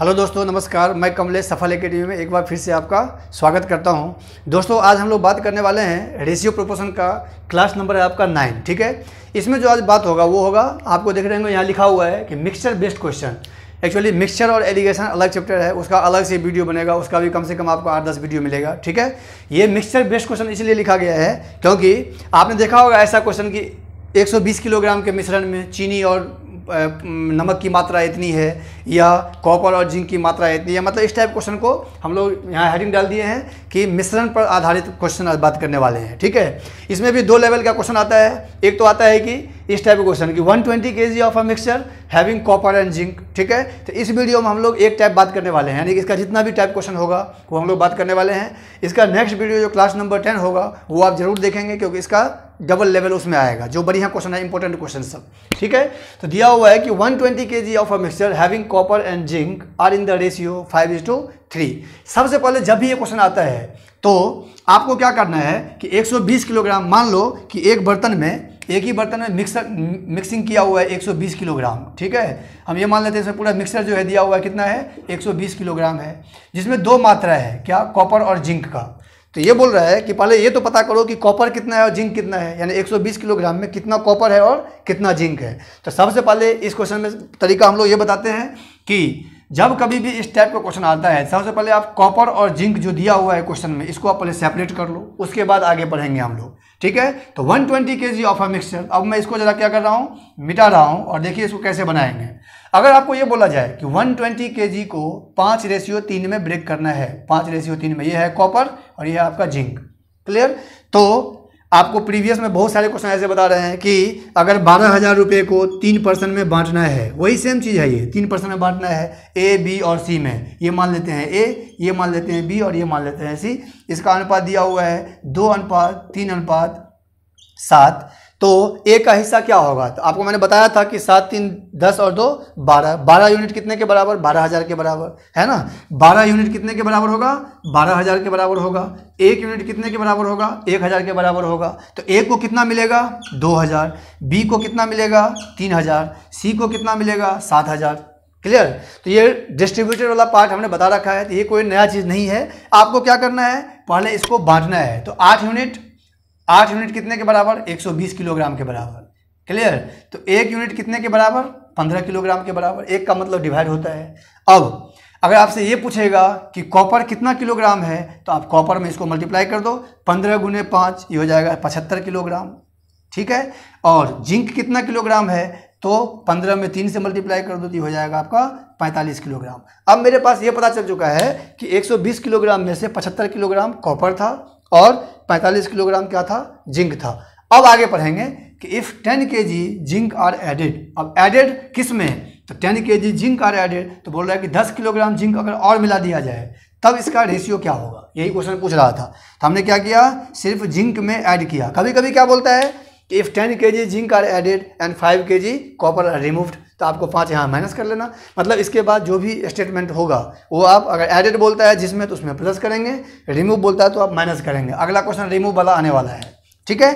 hello दोस्तों नमस्कार मैं कमलेश सफल एकेडमी में एक बार फिर से आपका स्वागत करता हूं दोस्तों आज हम लोग बात करने वाले हैं रेशियो प्रोपोर्शन का क्लास नंबर है आपका नाइन ठीक है इसमें जो आज बात होगा वो होगा आपको देख रहे होंगे यहाँ लिखा हुआ है कि mixture based question actually mixture और एलिगेशन अलग चैप्टर है उसका अलग से वीडियो बनेगा उसका भी कम से कम आपको आठ दस वीडियो मिलेगा ठीक है ये मिक्सचर बेस्ड क्वेश्चन इसलिए लिखा गया है क्योंकि आपने देखा होगा ऐसा क्वेश्चन कि 120 किलोग्राम के मिश्रण में चीनी और नमक की मात्रा इतनी है या कॉपर और जिंक की मात्रा इतनी है मतलब इस टाइप क्वेश्चन को हम लोग यहाँ हेडिंग डाल दिए हैं कि मिश्रण पर आधारित क्वेश्चन बात करने वाले हैं ठीक है इसमें भी दो लेवल का क्वेश्चन आता है एक तो आता है कि इस टाइप का क्वेश्चन कि 120 twenty K G of a mixture having copper and zinc ठीक है तो इस वीडियो में हम लोग एक टाइप बात करने वाले हैं यानी कि इसका जितना भी टाइप क्वेश्चन होगा वो हम लोग बात करने वाले हैं इसका नेक्स्ट वीडियो जो क्लास नंबर टेन होगा वो आप जरूर देखेंगे क्योंकि इसका डबल लेवल उसमें आएगा जो बढ़िया क्वेश्चन है इंपॉर्टेंट क्वेश्चन सब ठीक है तो दिया हुआ है कि 120 twenty K G of a mixture having copper and zinc are in the ratio five is to three सबसे पहले जब भी ये क्वेश्चन आता है तो आपको क्या करना है कि 120 किलोग्राम मान लो कि एक बर्तन में एक ही बर्तन में मिक्सर मिक्सिंग किया हुआ है 120 किलोग्राम ठीक है हम ये मान लेते हैं इसमें पूरा मिक्सर जो है दिया हुआ है कितना है 120 किलोग्राम है जिसमें दो मात्रा है क्या कॉपर और जिंक का तो ये बोल रहा है कि पहले ये तो पता करो कि कॉपर कितना है और जिंक कितना है यानी 120 किलोग्राम में कितना कॉपर है और कितना जिंक है तो सबसे पहले इस क्वेश्चन में तरीका हम लोग ये बताते हैं कि जब कभी भी इस टाइप का क्वेश्चन आता है सबसे पहले आप कॉपर और जिंक जो दिया हुआ है क्वेश्चन में इसको आप पहले सेपरेट कर लो उसके बाद आगे बढ़ेंगे हम लोग ठीक है तो 120 twenty K G of a mixture अब मैं इसको ज़रा क्या कर रहा हूँ मिटा रहा हूँ और देखिए इसको कैसे बनाएंगे अगर आपको ये बोला जाए कि 120 ट्वेंटी को पाँच रेशियो तीन में ब्रेक करना है पाँच रेशियो तीन में ये है कॉपर और ये है आपका जिंक क्लियर तो आपको प्रीवियस में बहुत सारे क्वेश्चन ऐसे बता रहे हैं कि अगर बारह हज़ार रुपये को तीन परसेंट में बांटना है वही सेम चीज़ है ये तीन परसेंट में बांटना है ए बी और सी में ये मान लेते हैं ए ये मान लेते हैं बी और ये मान लेते हैं सी इसका अनुपात दिया हुआ है दो अनुपात तीन अनुपात सात तो ए का हिस्सा क्या होगा तो आपको मैंने बताया था कि सात तीन दस और दो बारह बारह यूनिट कितने के बराबर बारह हज़ार के बराबर है ना बारह यूनिट कितने के बराबर होगा बारह हज़ार के बराबर होगा एक यूनिट कितने के बराबर होगा एक हज़ार के बराबर होगा तो ए को कितना मिलेगा दो हज़ार बी को कितना मिलेगा तीन हज़ार सी को कितना मिलेगा सात हज़ार क्लियर तो ये डिस्ट्रीब्यूटर वाला पार्ट हमने बता रखा है तो ये कोई नया चीज़ नहीं है आपको क्या करना है पहले इसको बांटना है तो आठ यूनिट आठ यूनिट कितने के बराबर 120 किलोग्राम के बराबर क्लियर तो एक यूनिट कितने के बराबर 15 किलोग्राम के बराबर एक का मतलब डिवाइड होता है अब अगर आपसे ये पूछेगा कि कॉपर कितना किलोग्राम है तो आप कॉपर में इसको मल्टीप्लाई कर दो पंद्रह गुने पाँच ये हो जाएगा पचहत्तर किलोग्राम ठीक है और जिंक कितना किलोग्राम है तो पंद्रह में तीन से मल्टीप्लाई कर दो तो हो जाएगा आपका पैंतालीस किलोग्राम अब मेरे पास ये पता चल चुका है कि एक सौ बीस किलोग्राम में से पचहत्तर किलोग्राम कॉपर था और 45 किलोग्राम क्या था जिंक था अब आगे पढ़ेंगे कि if 10 K G zinc are added अब एडेड किस में तो 10 K G zinc are added तो बोल रहा है कि 10 किलोग्राम जिंक अगर और मिला दिया जाए तब इसका रेशियो क्या होगा यही क्वेश्चन पूछ रहा था तो हमने क्या किया सिर्फ जिंक में ऐड किया कभी कभी क्या बोलता है if ten K G zinc are added and five K G copper are removed तो आपको पाँच यहाँ माइनस कर लेना मतलब इसके बाद जो भी स्टेटमेंट होगा वो आप अगर एडेड बोलता है जिसमें तो उसमें प्लस करेंगे रिमूव बोलता है तो आप माइनस करेंगे अगला क्वेश्चन रिमूव वाला आने वाला है ठीक है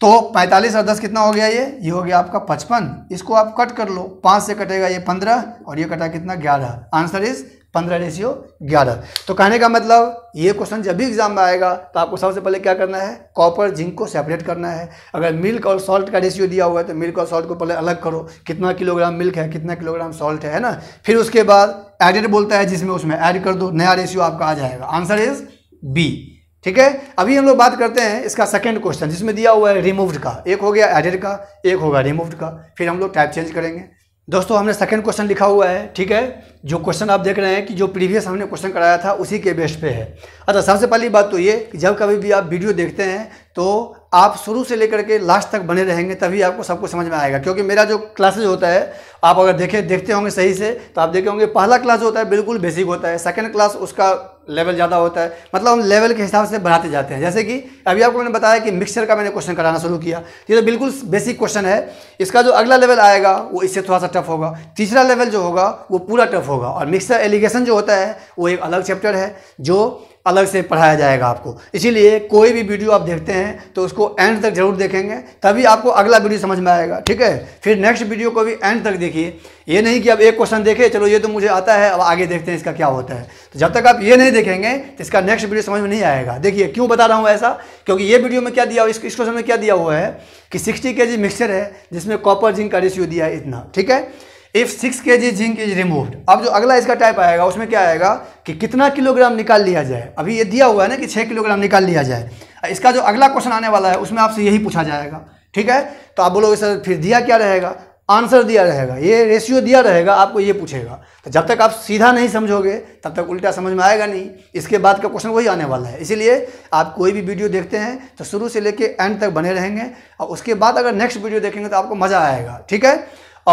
तो पैंतालीस और दस कितना हो गया ये ये हो गया आपका पचपन इसको आप कट कर लो पाँच से कटेगा ये पंद्रह और ये कटा कितना ग्यारह आंसर इज़ पंद्रह रेशियो ग्यारह तो कहने का मतलब ये क्वेश्चन जब भी एग्जाम में आएगा तो आपको सबसे पहले क्या करना है कॉपर जिंक को सेपरेट करना है अगर मिल्क और सॉल्ट का रेशियो दिया हुआ है तो मिल्क और सॉल्ट को पहले अलग करो कितना किलोग्राम मिल्क है कितना किलोग्राम सॉल्ट है, है ना फिर उसके बाद एडेड बोलता है जिसमें उसमें ऐड कर दो नया रेशियो आपका आ जाएगा आंसर इज बी ठीक है अभी हम लोग बात करते हैं इसका सेकेंड क्वेश्चन जिसमें दिया हुआ है रिमूव्ड का एक हो गया एडेड का एक होगा रिमूव्ड का फिर हम लोग टाइप चेंज करेंगे दोस्तों हमने सेकंड क्वेश्चन लिखा हुआ है ठीक है जो क्वेश्चन आप देख रहे हैं कि जो प्रीवियस हमने क्वेश्चन कराया था उसी के बेस पे है अच्छा सबसे पहली बात तो ये कि जब कभी भी आप वीडियो देखते हैं तो आप शुरू से लेकर के लास्ट तक बने रहेंगे तभी आपको सबको समझ में आएगा क्योंकि मेरा जो क्लासेज होता है आप अगर देखें देखते होंगे सही से तो आप देखे होंगे पहला क्लास होता है बिल्कुल बेसिक होता है सेकेंड क्लास उसका लेवल ज़्यादा होता है मतलब हम लेवल के हिसाब से बढ़ाते जाते हैं जैसे कि अभी आपको मैंने बताया कि मिक्सर का मैंने क्वेश्चन कराना शुरू किया ये तो बिल्कुल बेसिक क्वेश्चन है इसका जो अगला लेवल आएगा वो इससे थोड़ा सा टफ होगा तीसरा लेवल जो होगा वो पूरा टफ होगा और मिक्सर एलिगेशन जो होता है वो एक अलग चैप्टर है जो अलग से पढ़ाया जाएगा आपको इसीलिए कोई भी वीडियो आप देखते हैं तो उसको एंड तक जरूर देखेंगे तभी आपको अगला वीडियो समझ में आएगा ठीक है फिर नेक्स्ट वीडियो को भी एंड तक देखिए ये नहीं कि अब एक क्वेश्चन देखे चलो ये तो मुझे आता है अब आगे देखते हैं इसका क्या होता है तो जब तक आप ये नहीं देखेंगे तो इसका नेक्स्ट वीडियो समझ में नहीं आएगा देखिए क्यों बता रहा हूँ ऐसा क्योंकि ये वीडियो में क्या दिया हुआ इस क्वेश्चन में क्या दिया हुआ है कि सिक्सटी के मिक्सचर है जिसमें कॉपर जिंक का रेशियो दिया है इतना ठीक है if six K G zinc is removed अब जो अगला इसका टाइप आएगा उसमें क्या आएगा कि कितना किलोग्राम निकाल लिया जाए अभी ये दिया हुआ है ना कि छः किलोग्राम निकाल लिया जाए इसका जो अगला क्वेश्चन आने वाला है उसमें आपसे यही पूछा जाएगा ठीक है तो आप बोलोगे सर फिर दिया क्या रहेगा आंसर दिया रहेगा ये रेशियो दिया रहेगा आपको ये पूछेगा तो जब तक आप सीधा नहीं समझोगे तब तक उल्टा समझ में आएगा नहीं इसके बाद का क्वेश्चन वही आने वाला है इसीलिए आप कोई भी वीडियो देखते हैं तो शुरू से लेके एंड तक बने रहेंगे और उसके बाद अगर नेक्स्ट वीडियो देखेंगे तो आपको मज़ा आएगा ठीक है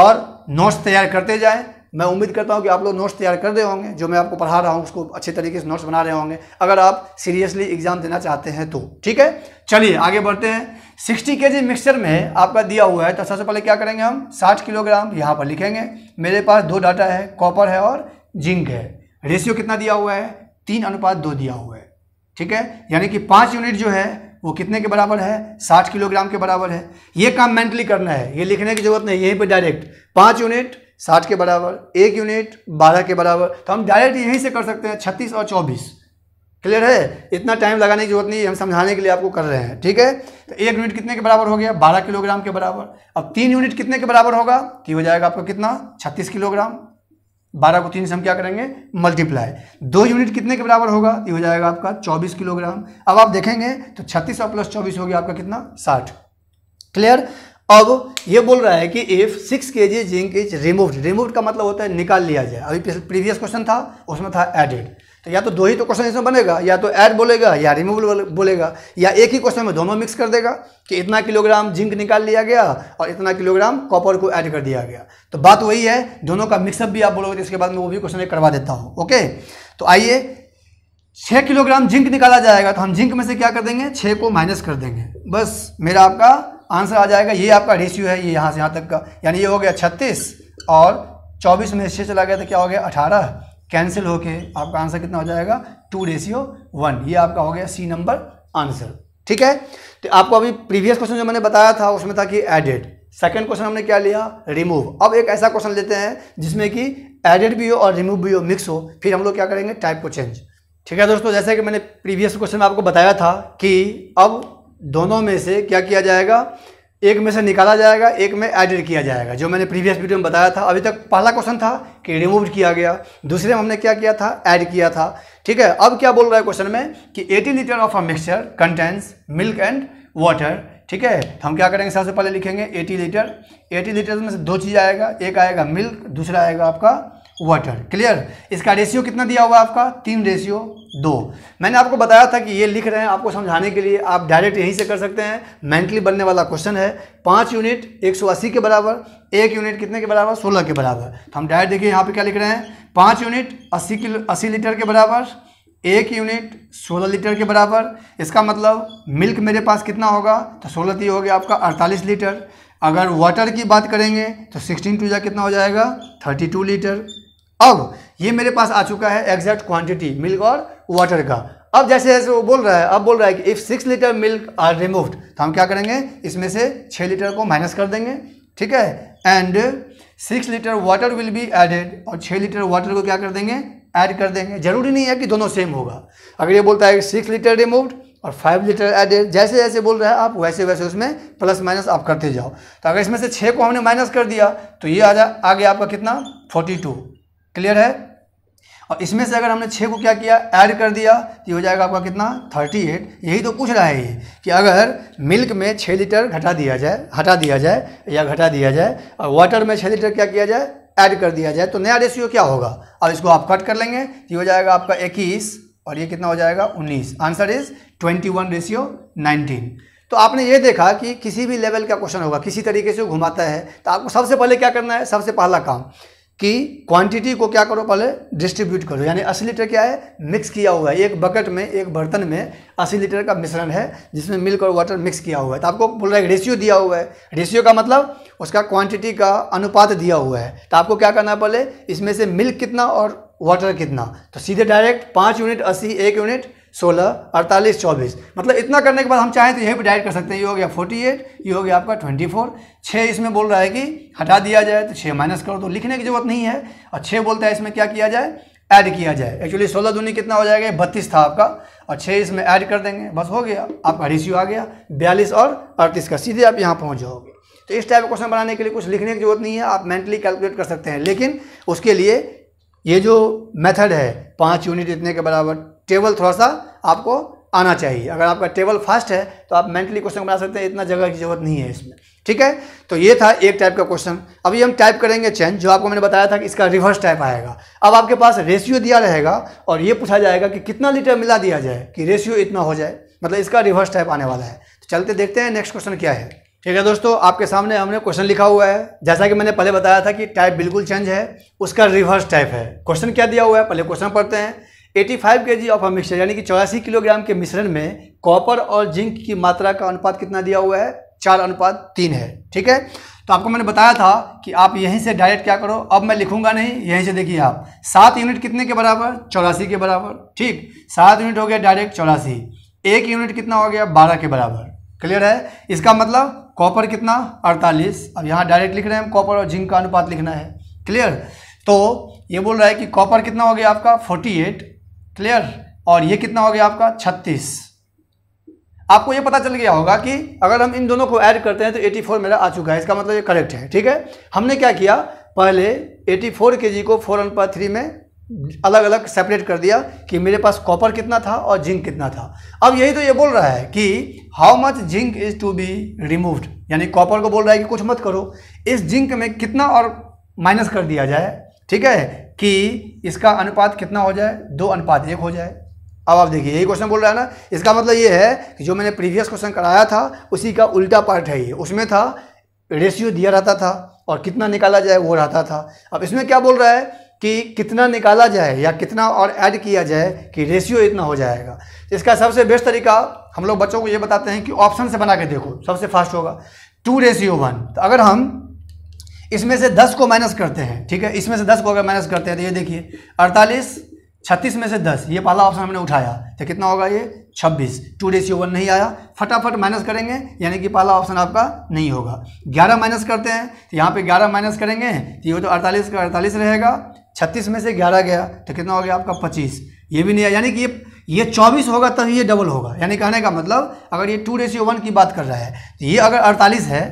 और नोट्स तैयार करते जाएं मैं उम्मीद करता हूं कि आप लोग नोट्स तैयार कर रहे होंगे जो मैं आपको पढ़ा रहा हूं उसको अच्छे तरीके से नोट्स बना रहे होंगे अगर आप सीरियसली एग्ज़ाम देना चाहते हैं तो ठीक है चलिए आगे बढ़ते हैं सिक्सटी के जी मिक्सचर में आपका दिया हुआ है तो सबसे पहले क्या करेंगे हम साठ किलोग्राम यहाँ पर लिखेंगे मेरे पास दो डाटा है कॉपर है और जिंक है रेशियो कितना दिया हुआ है तीन अनुपात दो दिया हुआ है ठीक है यानी कि पाँच यूनिट जो है वो कितने के बराबर है साठ किलोग्राम के बराबर है ये काम मेंटली करना है ये लिखने की जरूरत नहीं यहीं पे डायरेक्ट पाँच यूनिट साठ के बराबर एक यूनिट बारह के बराबर तो हम डायरेक्ट यहीं से कर सकते हैं छत्तीस और चौबीस क्लियर है इतना टाइम लगाने की जरूरत नहीं है हम समझाने के लिए आपको कर रहे हैं ठीक है तो एक यूनिट कितने के बराबर हो गया बारह किलोग्राम के बराबर अब तीन यूनिट कितने के बराबर होगा तो हो जाएगा आपका कितना छत्तीस किलोग्राम बारह को तीन से हम क्या करेंगे मल्टीप्लाई दो यूनिट कितने के बराबर होगा ये हो जाएगा आपका चौबीस किलोग्राम अब आप देखेंगे तो छत्तीस और प्लस चौबीस हो गया आपका कितना साठ क्लियर अब ये बोल रहा है कि if six K G zinc is removed removed का मतलब होता है निकाल लिया जाए अभी प्रीवियस क्वेश्चन था उसमें था एडेड तो या तो दो ही तो क्वेश्चन इसमें बनेगा या तो ऐड बोलेगा या रिमूवल बोलेगा या एक ही क्वेश्चन में दोनों मिक्स कर देगा कि इतना किलोग्राम जिंक निकाल लिया गया और इतना किलोग्राम कॉपर को ऐड कर दिया गया तो बात वही है दोनों का मिक्सअप भी आप बोलोगे तो इसके बाद में वो भी क्वेश्चन करवा देता हूँ ओके तो आइए छः किलोग्राम जिंक निकाला जाएगा तो हम जिंक में से क्या कर देंगे छः को माइनस कर देंगे बस मेरा आपका आंसर आ जाएगा ये आपका रेशियो है ये यहाँ से यहाँ तक का यानी ये हो गया छत्तीस और चौबीस में से चला गया तो क्या हो गया अठारह कैंसिल होके आपका आंसर कितना हो जाएगा टू रेशियो वन ये आपका हो गया सी नंबर आंसर ठीक है तो आपको अभी प्रीवियस क्वेश्चन जो मैंने बताया था उसमें था कि एडेड सेकेंड क्वेश्चन हमने क्या लिया रिमूव अब एक ऐसा क्वेश्चन लेते हैं जिसमें कि एडेड भी हो और रिमूव भी हो मिक्स हो फिर हम लोग क्या करेंगे टाइप को चेंज ठीक है दोस्तों जैसे कि मैंने प्रीवियस क्वेश्चन में आपको बताया था कि अब दोनों में से क्या किया जाएगा एक में से निकाला जाएगा एक में एडिट किया जाएगा जो मैंने प्रीवियस वीडियो में बताया था अभी तक पहला क्वेश्चन था कि रिमूव किया गया दूसरे में हमने क्या किया था ऐड किया था ठीक है अब क्या बोल रहा है क्वेश्चन में कि 80 litre of a mixture contains milk and water ठीक है तो हम क्या करेंगे सबसे पहले लिखेंगे 80 लीटर 80 लीटर में से दो चीज़ आएगा एक आएगा मिल्क दूसरा आएगा आपका वाटर क्लियर इसका रेशियो कितना दिया हुआ है आपका तीन रेशियो दो मैंने आपको बताया था कि ये लिख रहे हैं आपको समझाने के लिए आप डायरेक्ट यहीं से कर सकते हैं मेंटली बनने वाला क्वेश्चन है पाँच यूनिट 180 के बराबर एक यूनिट कितने के बराबर 16 के बराबर तो हम डायरेक्ट देखिए यहाँ पे क्या लिख रहे हैं पाँच यूनिट अस्सी किलो अस्सी लीटर के बराबर एक यूनिट सोलह लीटर के बराबर इसका मतलब मिल्क मेरे पास कितना होगा तो सोलह ती हो गया आपका अड़तालीस लीटर अगर वाटर की बात करेंगे तो सिक्सटीन टू जा कितना हो जाएगा थर्टी टू लीटर अब ये मेरे पास आ चुका है एग्जैक्ट क्वांटिटी मिल्क और वाटर का अब जैसे जैसे वो बोल रहा है अब बोल रहा है कि if six litre milk are removed तो हम क्या करेंगे इसमें से छः लीटर को माइनस कर देंगे ठीक है and six litre water will be added और छः लीटर वाटर को क्या कर देंगे ऐड कर देंगे ज़रूरी नहीं है कि दोनों सेम होगा अगर ये बोलता है कि सिक्स लीटर रिमूव्ड और फाइव लीटर एडेड जैसे जैसे बोल रहे हैं आप वैसे वैसे उसमें प्लस माइनस आप करते जाओ तो अगर इसमें से छः को हमने माइनस कर दिया तो ये आ जा आ गया आपका कितना फोर्टी टू क्लियर है और इसमें से अगर हमने छः को क्या किया ऐड कर दिया तो हो जाएगा आपका कितना थर्टी एट यही तो पूछ रहा है ये कि अगर मिल्क में छः लीटर घटा दिया जाए हटा दिया जाए या घटा दिया जाए और वाटर में छः लीटर क्या किया जाए ऐड कर दिया जाए तो नया रेशियो क्या होगा अब इसको आप कट कर लेंगे तो हो जाएगा आपका इक्कीस और ये कितना हो जाएगा उन्नीस answer is twenty one ratio nineteen तो आपने ये देखा कि किसी भी लेवल का क्वेश्चन होगा किसी तरीके से घुमाता है तो आपको सबसे पहले क्या करना है सबसे पहला काम कि क्वांटिटी को क्या करो पहले डिस्ट्रीब्यूट करो यानी अस्सी लीटर क्या है मिक्स किया हुआ है एक बकेट में एक बर्तन में अस्सी लीटर का मिश्रण है जिसमें मिल्क और वाटर मिक्स किया हुआ है तो आपको बोल रहा है रेशियो दिया हुआ है रेशियो का मतलब उसका क्वांटिटी का अनुपात दिया हुआ है तो आपको क्या करना पहले इसमें से मिल्क कितना और वाटर कितना तो सीधे डायरेक्ट पाँच यूनिट अस्सी एक यूनिट सोलह अड़तालीस चौबीस मतलब इतना करने के बाद हम चाहें तो यहीं पर डाइड कर सकते हैं ये हो गया फोर्टी एट ये हो गया आपका ट्वेंटी फोर छः इसमें बोल रहा है कि हटा दिया जाए तो छः माइनस करो तो लिखने की जरूरत नहीं है और छः बोलता है इसमें क्या किया जाए ऐड किया जाए एक्चुअली सोलह दूनी कितना हो जाएगा बत्तीस था आपका और छः इसमें ऐड कर देंगे बस हो गया आपका रेशियो आ गया बयालीस और अड़तीस का सीधे आप यहाँ पहुँच जाओगे तो इस टाइप का क्वेश्चन बनाने के लिए कुछ लिखने की जरूरत नहीं है आप मेंटली कैलकुलेट कर सकते हैं लेकिन उसके लिए ये जो मेथड है पाँच यूनिट इतने के बराबर टेबल थोड़ा सा आपको आना चाहिए अगर आपका टेबल फास्ट है तो आप मेंटली क्वेश्चन बना सकते हैं इतना जगह की जरूरत नहीं है इसमें ठीक है तो ये था एक टाइप का क्वेश्चन अभी हम टाइप करेंगे चेंज जो आपको मैंने बताया था कि इसका रिवर्स टाइप आएगा अब आपके पास रेशियो दिया रहेगा और ये पूछा जाएगा कि कितना लीटर मिला दिया जाए कि रेशियो इतना हो जाए मतलब इसका रिवर्स टाइप आने वाला है तो चलते देखते हैं नेक्स्ट क्वेश्चन क्या है ठीक है दोस्तों आपके सामने हमने क्वेश्चन लिखा हुआ है जैसा कि मैंने पहले बताया था कि टाइप बिल्कुल चेंज है उसका रिवर्स टाइप है क्वेश्चन क्या दिया हुआ है पहले क्वेश्चन पढ़ते हैं 85 जी ऑफ अ मिक्सचर यानी कि चौरासी किलोग्राम के मिश्रण में कॉपर और जिंक की मात्रा का अनुपात कितना दिया हुआ है चार अनुपात तीन है ठीक है तो आपको मैंने बताया था कि आप यहीं से डायरेक्ट क्या करो अब मैं लिखूंगा नहीं यहीं से देखिए आप सात यूनिट कितने के बराबर चौरासी के बराबर ठीक सात यूनिट हो गया डायरेक्ट चौरासी एक यूनिट कितना हो गया बारह के बराबर क्लियर है इसका मतलब कॉपर कितना अड़तालीस अब यहाँ डायरेक्ट लिख रहे हैं कॉपर और जिंक का अनुपात लिखना है क्लियर तो ये बोल रहा है कि कॉपर कितना हो गया आपका फोर्टी एट क्लियर और ये कितना हो गया आपका छत्तीस आपको ये पता चल गया होगा कि अगर हम इन दोनों को ऐड करते हैं तो 84 मेरा आ चुका है इसका मतलब ये करेक्ट है ठीक है हमने क्या किया पहले 84 जी को फोर वन पर थ्री में अलग अलग सेपरेट कर दिया कि मेरे पास कॉपर कितना था और जिंक कितना था अब यही तो ये बोल रहा है कि how much zinc is to be removed यानी कॉपर को बोल रहा है कि कुछ मत करो इस जिंक में कितना और माइनस कर दिया जाए ठीक है कि इसका अनुपात कितना हो जाए दो अनुपात एक हो जाए अब आप देखिए यही क्वेश्चन बोल रहा है ना इसका मतलब ये है कि जो मैंने प्रीवियस क्वेश्चन कराया था उसी का उल्टा पार्ट है ये उसमें था रेशियो दिया रहता था और कितना निकाला जाए वो रहता था अब इसमें क्या बोल रहा है कि कितना निकाला जाए या कितना और ऐड किया जाए कि रेशियो इतना हो जाएगा इसका सबसे बेस्ट तरीका हम लोग बच्चों को ये बताते हैं कि ऑप्शन से बना के देखो सबसे फास्ट होगा टू रेशियो वन तो अगर हम इसमें से दस को माइनस करते हैं ठीक है इसमें से दस को अगर माइनस करते हैं तो ये देखिए अड़तालीस छत्तीस में से दस ये पहला ऑप्शन हमने उठाया तो कितना होगा ये छब्बीस टू डे वन नहीं आया फटाफट माइनस करेंगे यानी कि पहला ऑप्शन आपका नहीं होगा ग्यारह माइनस करते हैं तो यहाँ पे ग्यारह माइनस करेंगे तो ये तो अड़तालीस का अड़तालीस रहेगा छत्तीस में से ग्यारह गया तो कितना हो गया आपका पच्चीस ये भी नहीं आया यानी कि ये ये चौबीस होगा तभी ये डबल होगा यानी कहने का मतलब अगर ये टू रेशियो वन की बात कर रहा है तो ये अगर अड़तालीस है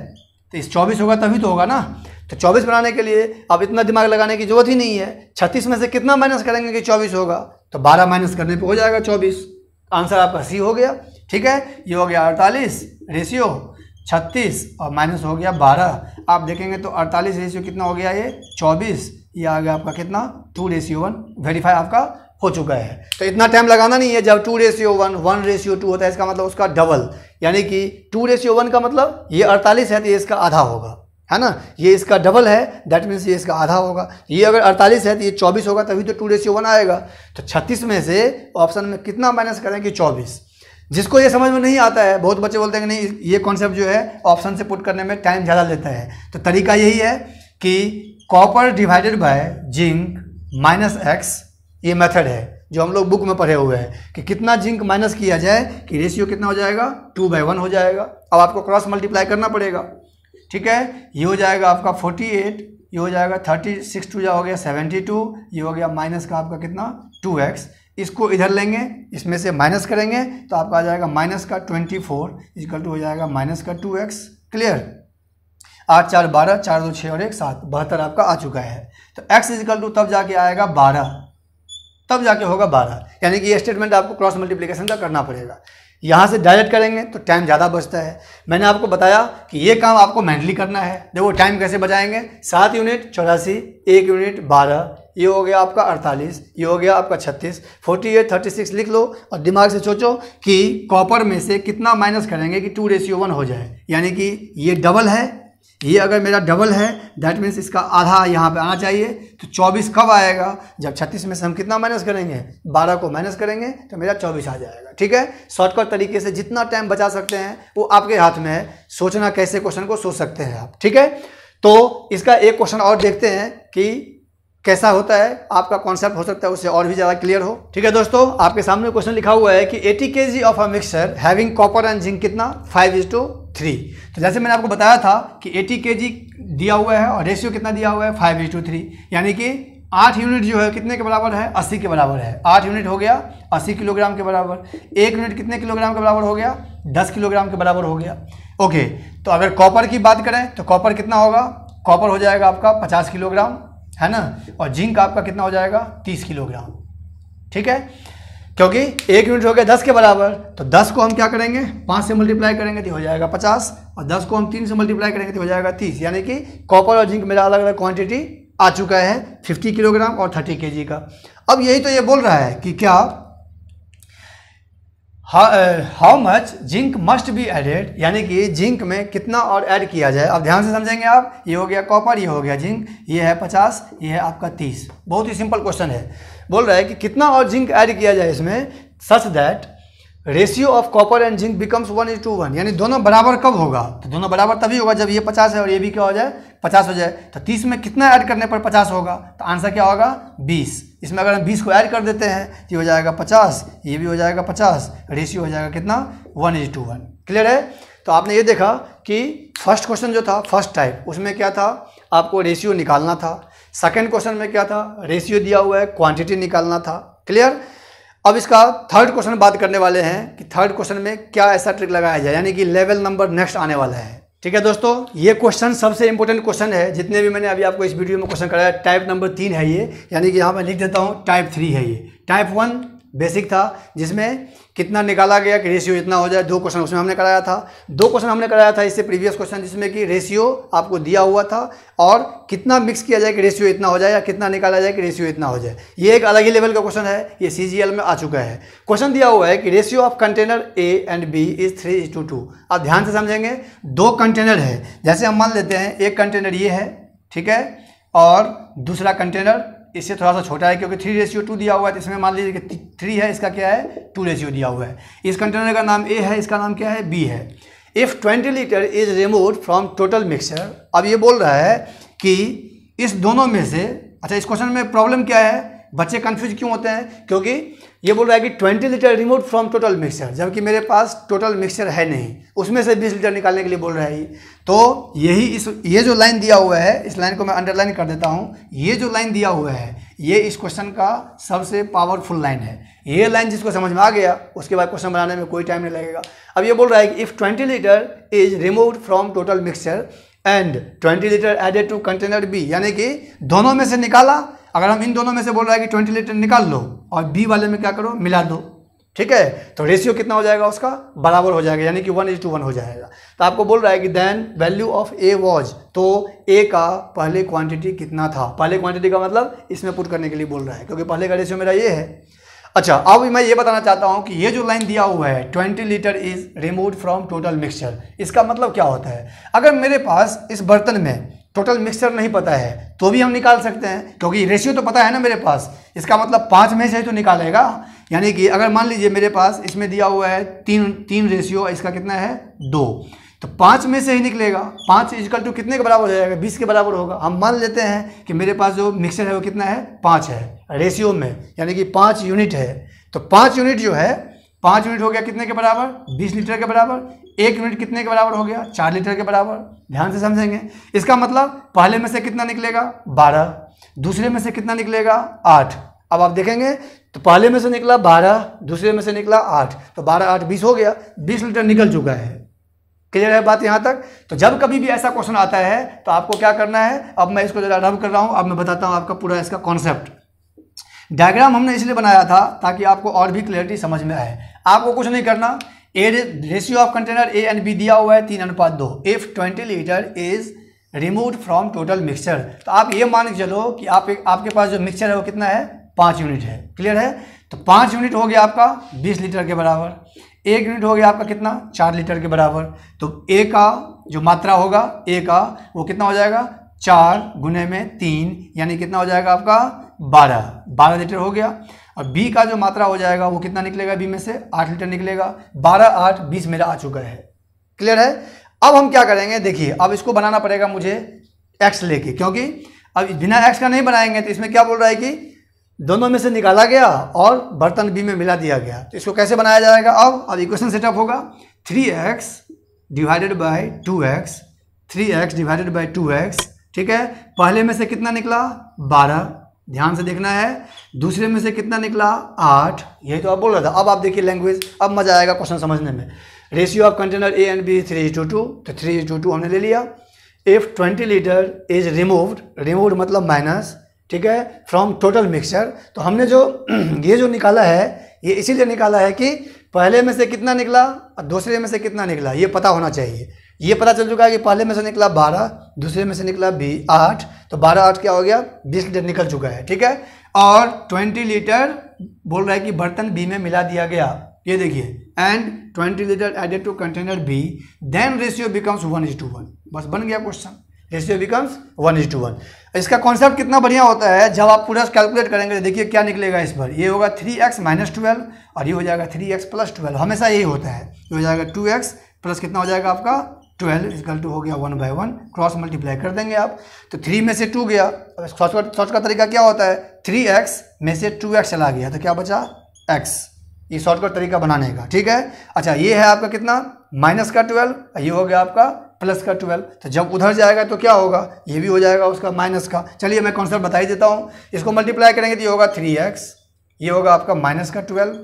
तो इस चौबीस होगा तभी तो होगा ना तो चौबीस बनाने के लिए अब इतना दिमाग लगाने की जरूरत ही नहीं है छत्तीस में से कितना माइनस करेंगे कि चौबीस होगा तो बारह माइनस करने पर हो जाएगा चौबीस आंसर आपका सी हो गया ठीक है ये हो गया अड़तालीस रेशियो छत्तीस और माइनस हो गया बारह आप देखेंगे तो अड़तालीस रेशियो कितना हो गया ये चौबीस ये आ गया आपका कितना टू रेशियो वन वेरीफाई आपका हो चुका है तो इतना टाइम लगाना नहीं है जब two ratio one one ratio two होता है इसका मतलब उसका डबल यानी कि टू रेशियो वन का मतलब ये अड़तालीस है तो ये इसका आधा होगा है ना ये इसका डबल है दैट मीन्स ये इसका आधा होगा ये अगर 48 है तो ये 24 होगा तभी तो टू रेशियो वन आएगा तो 36 में से ऑप्शन में कितना माइनस करेंगे 24 जिसको ये समझ में नहीं आता है बहुत बच्चे बोलते हैं कि नहीं ये कॉन्सेप्ट जो है ऑप्शन से पुट करने में टाइम ज़्यादा लेता है तो तरीका यही है कि copper divided by zinc minus X ये मेथड है जो हम लोग बुक में पढ़े हुए हैं कि कितना जिंक माइनस किया जाए कि रेशियो कितना हो जाएगा टू बाई वन हो जाएगा अब आपको क्रॉस मल्टीप्लाई करना पड़ेगा ठीक है ये हो जाएगा आपका फोर्टी एट ये हो जाएगा थर्टी सिक्स टू जा हो गया सेवेंटी टू ये हो गया माइनस का आपका कितना टू एक्स इसको इधर लेंगे इसमें से माइनस करेंगे तो आपका आ जाएगा माइनस का ट्वेंटी फोर इजकल टू हो जाएगा माइनस का टू एक्स क्लियर आठ चार बारह चार दो छः और एक सात बहत्तर आपका आ चुका है तो एक्स इजकल टू तब जाके आएगा बारह तब जाके होगा बारह यानी कि ये स्टेटमेंट आपको क्रॉस मल्टीप्लीकेशन का करना पड़ेगा यहाँ से डायरेक्ट करेंगे तो टाइम ज़्यादा बचता है मैंने आपको बताया कि ये काम आपको मैंडली करना है देखो टाइम कैसे बचाएंगे सात यूनिट चौरासी एक यूनिट बारह ये हो गया आपका अड़तालीस ये हो गया आपका छत्तीस फोर्टी एट थर्टी सिक्स लिख लो और दिमाग से सोचो कि कॉपर में से कितना माइनस करेंगे कि टू रेशियो वन हो जाए यानी कि ये डबल है ये अगर मेरा डबल है दैट मीन्स इसका आधा यहाँ पे आना चाहिए तो 24 कब आएगा जब 36 में से हम कितना माइनस करेंगे 12 को माइनस करेंगे तो मेरा 24 आ जाएगा ठीक है शॉर्टकट तरीके से जितना टाइम बचा सकते हैं वो आपके हाथ में है सोचना कैसे क्वेश्चन को सोच सकते हैं आप ठीक है तो इसका एक क्वेश्चन और देखते हैं कि कैसा होता है आपका कॉन्सेप्ट हो सकता है उससे और भी ज़्यादा क्लियर हो ठीक है दोस्तों आपके सामने क्वेश्चन लिखा हुआ है कि 80 K G of a mixer having copper and zinc कितना फाइव इज टू थ्री तो जैसे मैंने आपको बताया था कि एटी के जी दिया हुआ है और रेशियो कितना दिया हुआ है फाइव इज टू थ्री यानी कि आठ यूनिट जो है कितने के बराबर है अस्सी के बराबर है आठ यूनिट हो गया अस्सी किलोग्राम के बराबर एक यूनिट कितने किलोग्राम के बराबर हो गया दस किलोग्राम के बराबर हो गया ओके तो अगर कॉपर की बात करें तो कॉपर कितना होगा कॉपर हो जाएगा आपका पचास किलोग्राम है ना और जिंक आपका कितना हो जाएगा तीस किलोग्राम ठीक है क्योंकि एक यूनिट हो गया दस के बराबर तो दस को हम क्या करेंगे पाँच से मल्टीप्लाई करेंगे तो हो जाएगा पचास और दस को हम तीन से मल्टीप्लाई करेंगे तो हो जाएगा तीस यानी कि कॉपर और जिंक मेरा अलग अलग क्वांटिटी आ चुका है फिफ्टी किलोग्राम और थर्टी के का अब यही तो ये बोल रहा है कि क्या how much zinc must be added यानी कि जिंक में कितना और ऐड किया जाए अब ध्यान से समझेंगे आप ये हो गया कॉपर ये हो गया जिंक ये है पचास ये है आपका तीस बहुत ही सिंपल क्वेश्चन है बोल रहा है कि कितना और जिंक ऐड किया जाए इसमें such that ratio of copper and zinc becomes one is to one यानी दोनों बराबर कब होगा तो दोनों बराबर तभी होगा जब ये पचास है और ये भी क्या हो जाए पचास हो जाए तो तीस में कितना ऐड करने पर पचास होगा तो आंसर क्या होगा बीस इसमें अगर हम बीस को ऐड कर देते हैं तो ये हो जाएगा पचास ये भी हो जाएगा पचास रेशियो हो जाएगा कितना one is to one clear है तो आपने ये देखा कि फर्स्ट क्वेश्चन जो था फर्स्ट टाइप उसमें क्या था आपको रेशियो निकालना था सेकेंड क्वेश्चन में क्या था रेशियो दिया हुआ है क्वांटिटी निकालना था क्लियर अब इसका थर्ड क्वेश्चन बात करने वाले हैं कि थर्ड क्वेश्चन में क्या ऐसा ट्रिक लगाया जाए यानी कि लेवल नंबर नेक्स्ट आने वाला है ठीक है दोस्तों ये क्वेश्चन सबसे इंपॉर्टेंट क्वेश्चन है जितने भी मैंने अभी आपको इस वीडियो में क्वेश्चन कराया टाइप नंबर तीन है ये यानी कि यहाँ मैं लिख देता हूँ टाइप थ्री है ये टाइप वन बेसिक था जिसमें कितना निकाला गया कि रेशियो इतना हो जाए दो क्वेश्चन उसमें हमने कराया था दो क्वेश्चन हमने कराया था इससे प्रीवियस क्वेश्चन जिसमें कि रेशियो आपको दिया हुआ था और कितना मिक्स किया जाए कि रेशियो इतना हो जाए या कितना निकाला जाए कि रेशियो इतना हो जाए ये एक अलग ही लेवल का क्वेश्चन है ये सी में आ चुका है क्वेश्चन दिया हुआ है कि ratio of container A and B is three is to two आप ध्यान से समझेंगे दो कंटेनर है जैसे हम मान लेते हैं एक कंटेनर ये है ठीक है और दूसरा कंटेनर इससे थोड़ा सा छोटा है क्योंकि थ्री रेशियो टू दिया हुआ है तो इसमें मान लीजिए कि थ्री है इसका क्या है टू रेशियो दिया हुआ है इस कंटेनर का नाम ए है इसका नाम क्या है बी है if twenty litre is remove from total mixture अब ये बोल रहा है कि इस दोनों में से अच्छा इस क्वेश्चन में प्रॉब्लम क्या है बच्चे कन्फ्यूज क्यों होते हैं क्योंकि ये बोल रहा है कि twenty litre remove from total mixture जबकि मेरे पास टोटल मिक्सचर है नहीं उसमें से बीस लीटर निकालने के लिए बोल रहा है तो यही इस ये जो लाइन दिया हुआ है इस लाइन को मैं अंडरलाइन कर देता हूँ ये जो लाइन दिया हुआ है ये इस क्वेश्चन का सबसे पावरफुल लाइन है ये लाइन जिसको समझ में आ गया उसके बाद क्वेश्चन बनाने में कोई टाइम नहीं लगेगा अब ये बोल रहा है कि if twenty litre is remove from total mixture and twenty litre added to container B यानी कि दोनों में से निकाला अगर हम इन दोनों में से बोल रहा है कि ट्वेंटी लीटर निकाल लो और बी वाले में क्या करो मिला दो ठीक है तो रेशियो कितना हो जाएगा उसका बराबर हो जाएगा यानी कि वन इज टू वन हो जाएगा तो आपको बोल रहा है कि then value of A was तो ए का पहले क्वांटिटी कितना था पहले क्वांटिटी का मतलब इसमें पुट करने के लिए बोल रहा है क्योंकि पहले का रेशियो मेरा ये है अच्छा अब मैं ये बताना चाहता हूँ कि ये जो लाइन दिया हुआ है twenty litre is remove from total mixture इसका मतलब क्या होता है अगर मेरे पास इस बर्तन में टोटल मिक्सचर नहीं पता है तो भी हम निकाल सकते हैं क्योंकि रेशियो तो पता है ना मेरे पास इसका मतलब पाँच में से तो निकालेगा यानी कि अगर मान लीजिए मेरे पास इसमें दिया हुआ है तीन तीन रेशियो इसका कितना है दो तो पाँच में से ही निकलेगा पाँच इजकल टू कितने के बराबर हो जाएगा बीस के बराबर होगा हम मान लेते हैं कि मेरे पास जो मिक्सचर है वो कितना है पाँच है रेशियो में यानी कि पाँच यूनिट है तो पाँच यूनिट जो है पाँच यूनिट हो गया कितने के बराबर बीस लीटर के बराबर एक यूनिट कितने के बराबर हो गया चार लीटर के बराबर ध्यान से समझेंगे इसका मतलब पहले में से कितना निकलेगा बारह दूसरे में से कितना निकलेगा आठ अब आप देखेंगे तो पहले में से निकला बारह दूसरे में से निकला आठ तो बारह आठ बीस हो गया बीस लीटर निकल चुका है क्लियर है बात यहाँ तक तो जब कभी भी ऐसा क्वेश्चन आता है तो आपको क्या करना है अब मैं इसको जरा रब कर रहा हूँ अब मैं बताता हूँ आपका पूरा इसका कॉन्सेप्ट डायग्राम हमने इसलिए बनाया था ताकि आपको और भी क्लियरिटी समझ में आए आपको कुछ नहीं करना a ratio of container A and B दिया हुआ है तीन अनुपात दो if twenty litre is remove from total mixture तो आप ये मान के चलो कि आप एक, आपके पास जो मिक्सचर है वो कितना है पाँच यूनिट है क्लियर है तो पाँच यूनिट हो गया आपका बीस लीटर के बराबर एक यूनिट हो गया आपका कितना चार लीटर के बराबर तो ए का जो मात्रा होगा ए का वो कितना हो जाएगा चार गुने में तीन यानी कितना हो जाएगा आपका बारह बारह लीटर हो गया और बी का जो मात्रा हो जाएगा वो कितना निकलेगा बी में से आठ लीटर निकलेगा बारह आठ बीस मेरा आ चुका है क्लियर है अब हम क्या करेंगे देखिए अब इसको बनाना पड़ेगा मुझे एक्स लेके क्योंकि अब बिना एक्स का नहीं बनाएंगे तो इसमें क्या बोल रहा है कि दोनों में से निकाला गया और बर्तन बी में मिला दिया गया तो इसको कैसे बनाया जाएगा अब अब इक्वेशन सेटअप होगा three x divided by two x three x divided by two x ठीक है पहले में से कितना निकला बारह ध्यान से देखना है दूसरे में से कितना निकला आठ यही तो आप बोल रहा था अब आप देखिए लैंग्वेज अब मज़ा आएगा क्वेश्चन समझने में ratio of container A and B three to two तो थ्री टू टू हमने ले लिया if twenty litre is removed removed मतलब माइनस ठीक है फ्रॉम टोटल मिक्सचर तो हमने जो ये जो निकाला है ये इसीलिए निकाला है कि पहले में से कितना निकला और दूसरे में से कितना निकला ये पता होना चाहिए ये पता चल चुका है कि पहले में से निकला बारह दूसरे में से निकला बी आठ तो बारह आठ क्या हो गया बीस लीटर निकल चुका है ठीक है और ट्वेंटी लीटर बोल रहा है कि बर्तन बी में मिला दिया गया ये देखिए and twenty litre added to container B then ratio becomes one is to one बस बन गया question ratio becomes one is to one इसका कॉन्सेप्ट कितना बढ़िया होता है जब आप पूरा कैलकुलेट करेंगे तो देखिए क्या निकलेगा इस पर ये होगा थ्री एक्स माइनस ट्वेल्व और ये हो जाएगा थ्री एक्स प्लस ट्वेल्व हमेशा यही होता है ये हो जाएगा टू एक्स प्लस कितना हो जाएगा आपका ट्वेल्व इजकल टू हो गया one by one cross multiply कर देंगे आप तो थ्री में से टू गया अब शॉर्ट का तरीका क्या होता है थ्री एक्स में से टू एक्स चला गया तो क्या बचा एक्स ये शॉर्टकट तरीका बनाने का ठीक है अच्छा ये है आपका कितना माइनस का ट्वेल्व ये हो गया आपका प्लस का ट्वेल्व तो जब उधर जाएगा तो क्या होगा ये भी हो जाएगा उसका माइनस का चलिए मैं कॉन्सेप्ट बता ही देता हूँ इसको मल्टीप्लाई करेंगे तो ये होगा थ्री एक्स ये होगा आपका माइनस का ट्वेल्व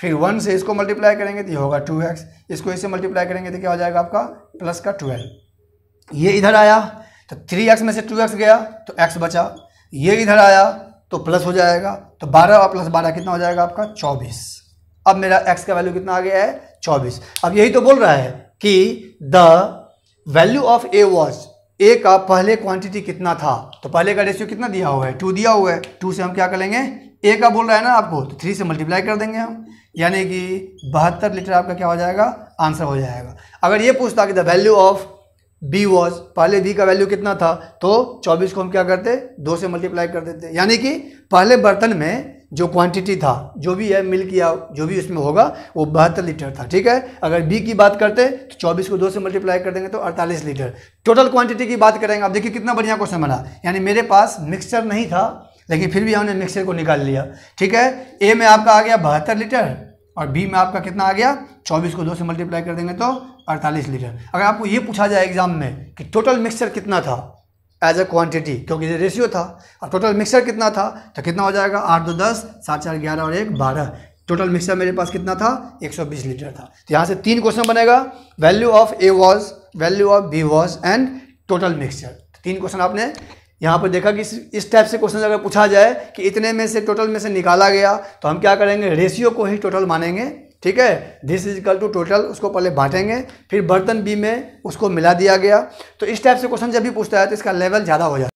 फिर वन से इसको मल्टीप्लाई करेंगे तो ये होगा टू एक्स इसको इससे मल्टीप्लाई करेंगे तो क्या हो जाएगा आपका प्लस का ट्वेल्व ये इधर आया तो थ्री एक्स में से टू एक्स गया तो एक्स बचा ये इधर आया तो प्लस हो जाएगा तो बारह और प्लस बारह कितना हो जाएगा आपका चौबीस अब मेरा एक्स का वैल्यू कितना आ गया है चौबीस अब यही तो बोल रहा है कि the value of A was A का पहले क्वांटिटी कितना था तो पहले का रेशियो कितना दिया हुआ है टू दिया हुआ है टू से हम क्या करेंगे ए का बोल रहा है ना आपको तो थ्री से मल्टीप्लाई कर देंगे हम यानी कि बहत्तर लीटर आपका क्या हो जाएगा आंसर हो जाएगा अगर ये पूछता कि the value of B was पहले बी का वैल्यू कितना था तो 24 को हम क्या करते दो से मल्टीप्लाई कर देते यानी कि पहले बर्तन में जो क्वांटिटी था जो भी है मिल्क या जो भी उसमें होगा वो बहत्तर लीटर था ठीक है अगर बी की बात करते तो 24 को दो से मल्टीप्लाई कर देंगे तो 48 लीटर टोटल क्वांटिटी की बात करेंगे आप देखिए कितना बढ़िया क्वेश्चन बना यानी मेरे पास मिक्सचर नहीं था लेकिन फिर भी हमने मिक्सर को निकाल लिया ठीक है ए में आपका आ गया बहत्तर लीटर और बी में आपका कितना आ गया चौबीस को दो से मल्टीप्लाई कर देंगे तो अड़तालीस लीटर अगर आपको ये पूछा जाए एग्जाम में कि टोटल मिक्सचर कितना था एज अ क्वान्टिटी क्योंकि ये रेशियो था और टोटल मिक्सचर कितना था तो कितना हो जाएगा आठ दो दस सात चार ग्यारह और एक बारह टोटल मिक्सचर मेरे पास कितना था 120 लीटर था तो यहाँ से तीन क्वेश्चन बनेगा value of A was value of B was and total mixture तीन क्वेश्चन आपने यहाँ पर देखा कि इस टाइप से क्वेश्चन अगर पूछा जाए कि इतने में से टोटल में से निकाला गया तो हम क्या करेंगे रेशियो को ही टोटल मानेंगे ठीक है this is equal to total उसको पहले बांटेंगे फिर बर्तन बी में उसको मिला दिया गया तो इस टाइप से क्वेश्चन जब भी पूछता है तो इसका लेवल ज़्यादा हो जाता है